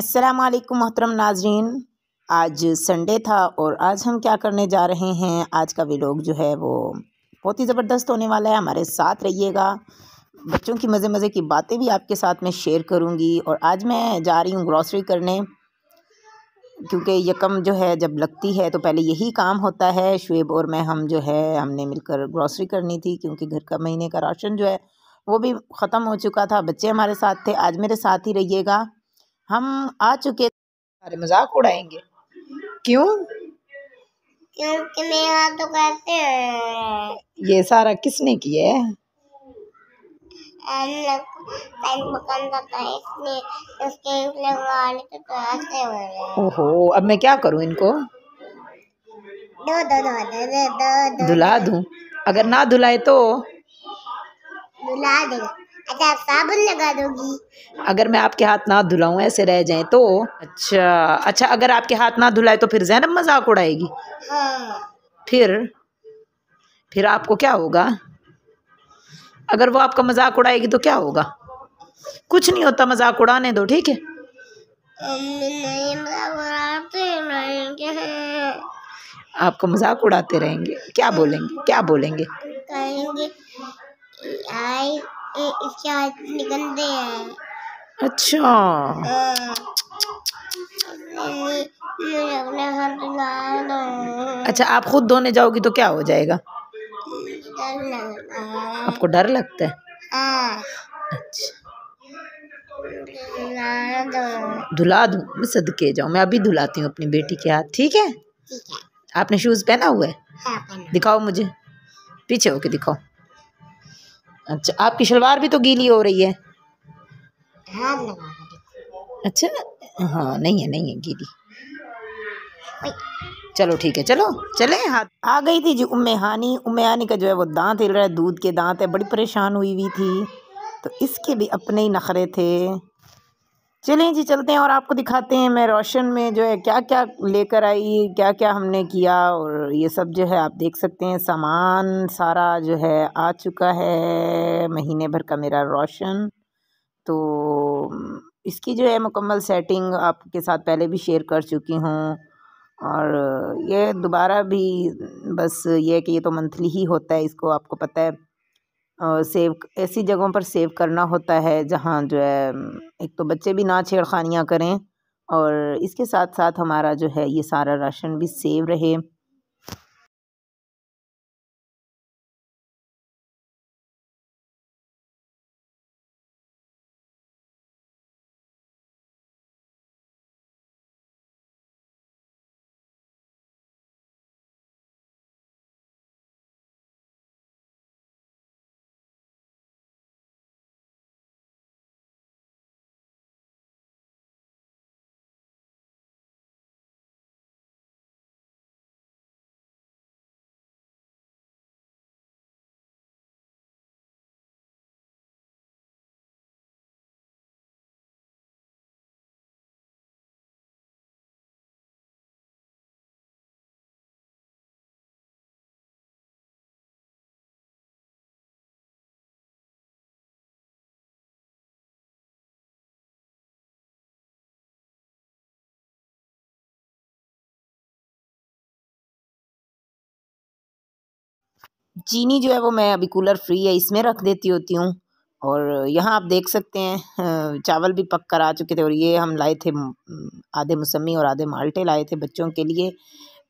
अस्सलाम वालेकुम मोहतरम नाजरीन आज संडे था और आज हम क्या करने जा रहे हैं आज का व्लॉग जो है वो बहुत ही ज़बरदस्त होने वाला है हमारे साथ रहिएगा बच्चों की मज़े मज़े की बातें भी आपके साथ में शेयर करूँगी और आज मैं जा रही हूँ ग्रॉसरी करने क्योंकि यकम जो है जब लगती है तो पहले यही काम होता है शुएब और मैं हम जो है हमने मिलकर ग्रॉसरी करनी थी क्योंकि घर का महीने का राशन जो है वो भी ख़त्म हो चुका था बच्चे हमारे साथ थे आज मेरे साथ ही रहिएगा हम आ चुके अरे मजाक उड़ाएंगे क्यों क्योंकि मेरा तो कहते हैं ये सारा किसने किया है तो तो ओहो अब मैं क्या करूं इनको दो दो दो दो दो दो दुला दूं अगर ना दुलाए तो दुला देगा अगर अच्छा, आप साबुन लगा दोगी अगर मैं आपके हाथ ना धुलाऊ ऐसे रह जाए तो अच्छा अच्छा अगर आपके हाथ ना धुलाए तो फिर जैनब मजाक उड़ाएगी हाँ। फिर फिर आपको क्या होगा अगर वो आपका मजाक उड़ाएगी तो क्या होगा कुछ नहीं होता मजाक उड़ाने दो ठीक है आपको मजाक उड़ाते रहेंगे क्या बोलेंगे क्या बोलेंगे कहेंगे आई इसके हाथ निकलते हैं अच्छा हाँ। अच्छा आप खुद धोने जाओगी तो क्या हो जाएगा आपको डर लगता है अच्छा धुला दू मैं सदके जाऊँ मैं अभी धुलाती हूँ अपनी बेटी के हाथ ठीक है आपने शूज़ पहना हुआ है हाँ, दिखाओ मुझे पीछे होके दिखाओ अच्छा आपकी शलवार भी तो गीली हो रही है हाँ, अच्छा हाँ नहीं है नहीं है गीली चलो ठीक है चलो चले हाथ आ गई थी जी उम्मे हानी उम्मे हानी का जो है वो दांत हिल रहा है दूध के दांत है बड़ी परेशान हुई हुई थी तो इसके भी अपने ही नखरे थे चलिए जी चलते हैं और आपको दिखाते हैं मैं रोशन में जो है क्या क्या लेकर आई क्या क्या हमने किया और ये सब जो है आप देख सकते हैं सामान सारा जो है आ चुका है महीने भर का मेरा रोशन तो इसकी जो है मुकम्मल सेटिंग आपके साथ पहले भी शेयर कर चुकी हूँ और ये दोबारा भी बस ये कि ये तो मंथली ही होता है इसको आपको पता है और सेव ऐसी जगहों पर सेव करना होता है जहाँ जो है एक तो बच्चे भी ना छेड़खानियाँ करें और इसके साथ साथ हमारा जो है ये सारा राशन भी सेव रहे चीनी जो है वो मैं अभी कूलर फ्री है इसमें रख देती होती हूँ और यहाँ आप देख सकते हैं चावल भी पक कर आ चुके थे और ये हम लाए थे आधे मौसमी और आधे माल्टे लाए थे बच्चों के लिए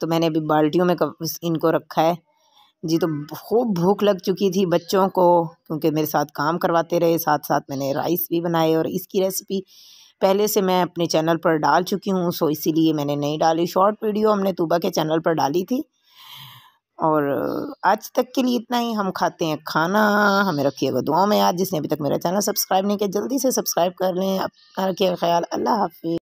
तो मैंने अभी बाल्टियों में इनको रखा है जी तो खूब भूख लग चुकी थी बच्चों को क्योंकि मेरे साथ काम करवाते रहे साथ साथ मैंने राइस भी बनाए और इसकी रेसिपी पहले से मैं अपने चैनल पर डाल चुकी हूँ सो इसीलिए मैंने नहीं डाली शॉर्ट वीडियो हमने तूबा के चैनल पर डाली थी और आज तक के लिए इतना ही हम खाते हैं खाना हमें रखिएगा दुआओं में याद जिसने अभी तक मेरा चैनल सब्सक्राइब नहीं किया जल्दी से सब्सक्राइब कर लें अपना रखिएगा ख्याल अल्लाह हाफि